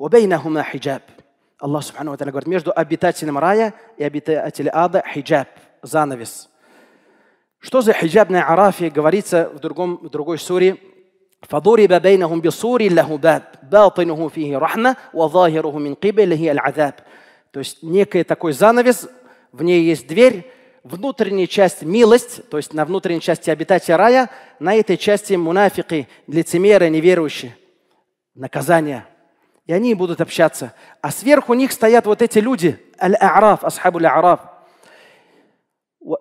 «Вабейнахума хиджаб». Аллах Субхану Ва говорит, между обитателем рая и обитателем ада хиджаб, занавес. Что за хиджаб? На арафе говорится в, другом, в другой суре, فضرب بينهم بسور له باب باطنه فيه رحمة وظاهره من قبله العذاب То есть некий такой занавес, в ней есть дверь, внутренняя часть милость, то есть на внутренней части обитателя рая, на этой части мунафики, лицемеры, неверующие. Наказание – и они будут общаться. А сверху них стоят вот эти люди, аль-а'раф, асхабу а'раф.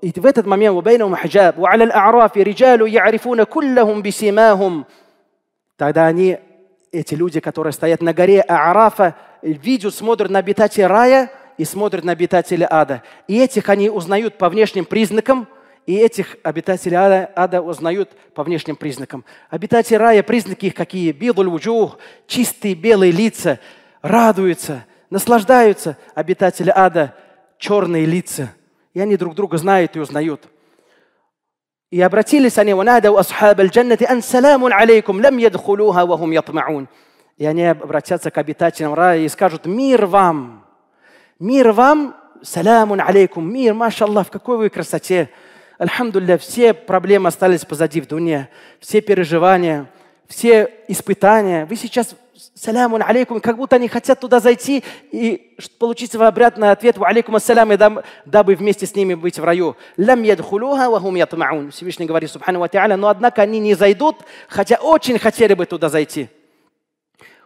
И в этот момент وبينهم حجاب وعلى الأعراف رجال يعرفون كلهم بسيماهم тогда они эти люди, которые стоят на горе Арафа, видят, смотрят на обитателей рая и смотрят на обитателей ада. И этих они узнают по внешним признакам – и этих обитателей ада, ада узнают по внешним признакам. Обитатели рая, признаки их какие? Бедуль чистые белые лица, радуются, наслаждаются. Обитатели ада черные лица. И они друг друга знают и узнают. И обратились они, и они обратятся к обитателям рая и скажут, мир вам, мир вам, салямун алейкум, мир, машаллах, в какой вы красоте. Альхамдулля, все проблемы остались позади в дуне, все переживания, все испытания. Вы сейчас, саляму алейкум, как будто они хотят туда зайти и получить свой обратный ответ, алейкум ассалям, дабы вместе с ними быть в раю. Лям ядхулюха вахум ятмаун. Всевышний говорит, субхану ва но однако они не зайдут, хотя очень хотели бы туда зайти.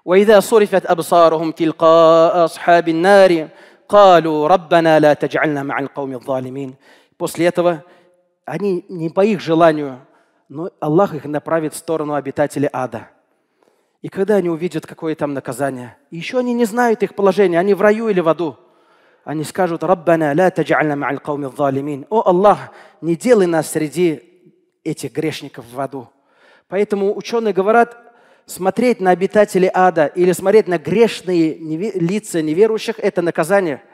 وإذا صرفت أبصارهم تلقاء أصحاب النار قالوا ربنا لا تجعلنا مع القوم الظالمين. После этого они не по их желанию, но Аллах их направит в сторону обитателей ада. И когда они увидят, какое там наказание, еще они не знают их положение, они в раю или в аду, они скажут, «Раббана ла тадж'альна ма'аль кауми залимин». «О Аллах, не делай нас среди этих грешников в аду». Поэтому ученые говорят, смотреть на обитателей ада или смотреть на грешные лица неверующих – это наказание –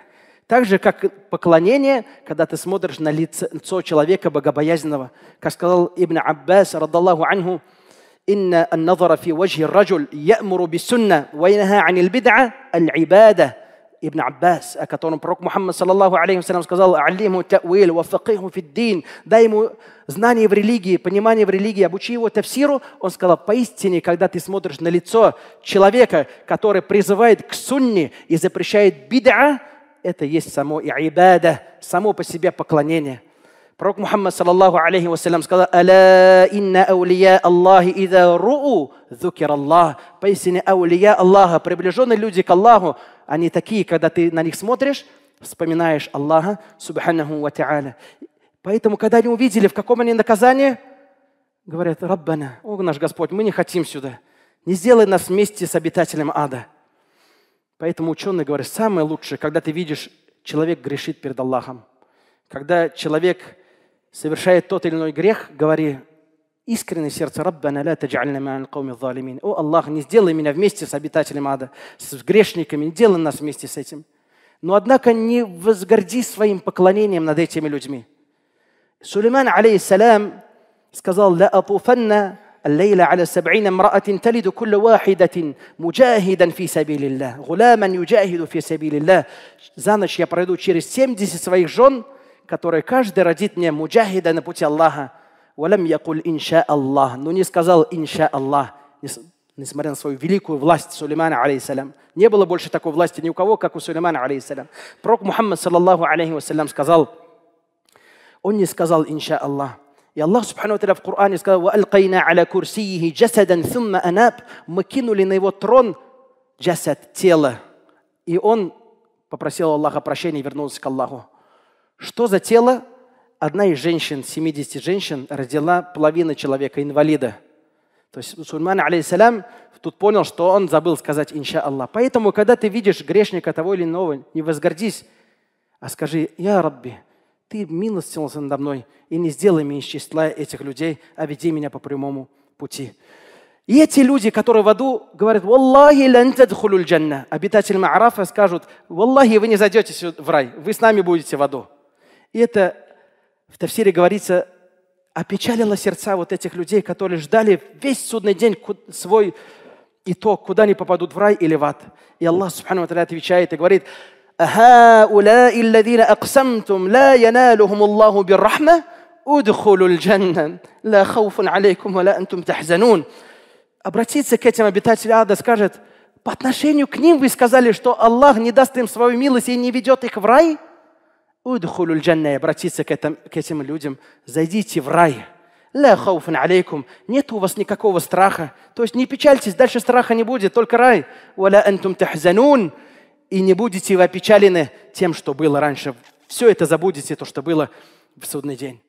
так же, как поклонение, когда ты смотришь на лицо человека богобоязненного. Как сказал Ибн Аббас, радаллаху анху, إن النظر في وجه الرجل يأمر بالسنة وينهى عن البدعة العبادة ибн Аббас о котором пророк Мухаммад саллаллаху алейхи вассалям сказал «Алиму тауил ва факиху фиддин» дай ему знание в религии, понимание в религии, обучи его тафсиру. Он сказал, поистине, когда ты смотришь на лицо человека, который призывает к сунне и запрещает бид'a, это есть само и и'ибада, само по себе поклонение. Пророк Мухаммад, саллаллаху алейхи вассалям, сказал, «Аля инна аулия Аллахи ида руу зукир Аллах». Поистине аулия Аллаха, приближенные люди к Аллаху, они такие, когда ты на них смотришь, вспоминаешь Аллаха, субханаху ва та'аля. Поэтому, когда они увидели, в каком они наказании, говорят, «Раббана, о наш Господь, мы не хотим сюда. Не сделай нас вместе с обитателем ада». Поэтому ученые говорят, самое лучшее, когда ты видишь, человек грешит перед Аллахом. Когда человек совершает тот или иной грех, говори искренне сердце, «Раббана ля таджальна «О Аллах, не сделай меня вместе с обитателем ада, с грешниками, не делай нас вместе с этим». Но однако не возгорди своим поклонением над этими людьми. Сулейман, алейхиссалям, сказал, «Ля апуфанна الليلة على سبعين امرأة تلد كل واحدة مجاهدا في سبيل الله غلاما يجاهد في سبيل الله за ночь я пройду через 70 своих жен, которые каждый родит мне مجاهدا на пути Аллаха. Валям إن شاء الله. Но не сказал إن شاء الله. несмотря на свою великую власть Сулеймана, алейсалям. Не было больше такой власти ни у кого, как у Сулеймана, алейсалям. Пророк Мухаммад, саллаллаху алейхи вассалям, сказал, он не сказал инша Аллах, И Аллах Субхану Аталя в Коране сказал, «Ваалькайна аля курсиихи джасадан сумма анаб». Мы кинули на его трон джасад, тело. И он попросил Аллаха прощения и вернулся к Аллаху. Что за тело? Одна из женщин, 70 женщин, родила половину человека, инвалида. То есть Сульман, алейсалям, тут понял, что он забыл сказать «Инша Аллах». Поэтому, когда ты видишь грешника того или иного, не возгордись, а скажи «Я Рабби, ты милостился надо мной и не сделай меня из числа этих людей, а веди меня по прямому пути. И эти люди, которые в аду, говорят, «Валлахи лантадхулюль джанна». Обитатели Маарафа скажут, «Валлахи, вы не зайдете в рай, вы с нами будете в аду». И это в Тавсире говорится, опечалило сердца вот этих людей, которые ждали весь судный день свой итог, куда они попадут, в рай или в ад. И Аллах, Субхану отвечает и говорит, أهؤلاء الذين أقسمتم لا ينالهم الله بالرحمة ادخلوا الجنة لا خوف عليكم ولا أنتم تحزنون Обратиться к этим обитателям ада скажет, по отношению к ним вы сказали, что Аллах не даст им свою милость и не ведет их в рай. Удхулю джанна, обратиться к, этим, к этим людям, зайдите в рай. Ла хауфан алейкум. Нет у вас никакого страха. То есть не печальтесь, дальше страха не будет, только рай. Вала антум тахзанун. и не будете вы опечалены тем, что было раньше. Все это забудете, то, что было в судный день.